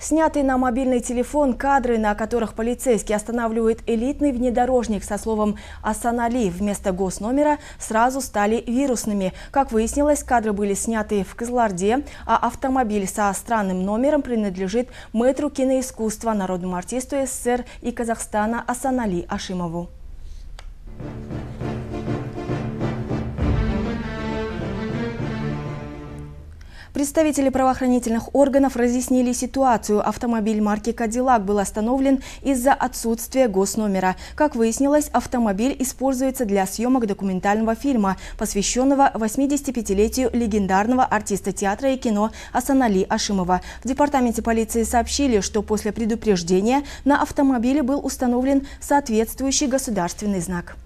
Снятые на мобильный телефон кадры, на которых полицейский останавливает элитный внедорожник со словом «Асанали» вместо госномера, сразу стали вирусными. Как выяснилось, кадры были сняты в Кызларде, а автомобиль со странным номером принадлежит мэтру киноискусства, народному артисту СССР и Казахстана Асанали Ашимову. Представители правоохранительных органов разъяснили ситуацию. Автомобиль марки «Кадиллак» был остановлен из-за отсутствия госномера. Как выяснилось, автомобиль используется для съемок документального фильма, посвященного 85-летию легендарного артиста театра и кино Асанали Ашимова. В департаменте полиции сообщили, что после предупреждения на автомобиле был установлен соответствующий государственный знак.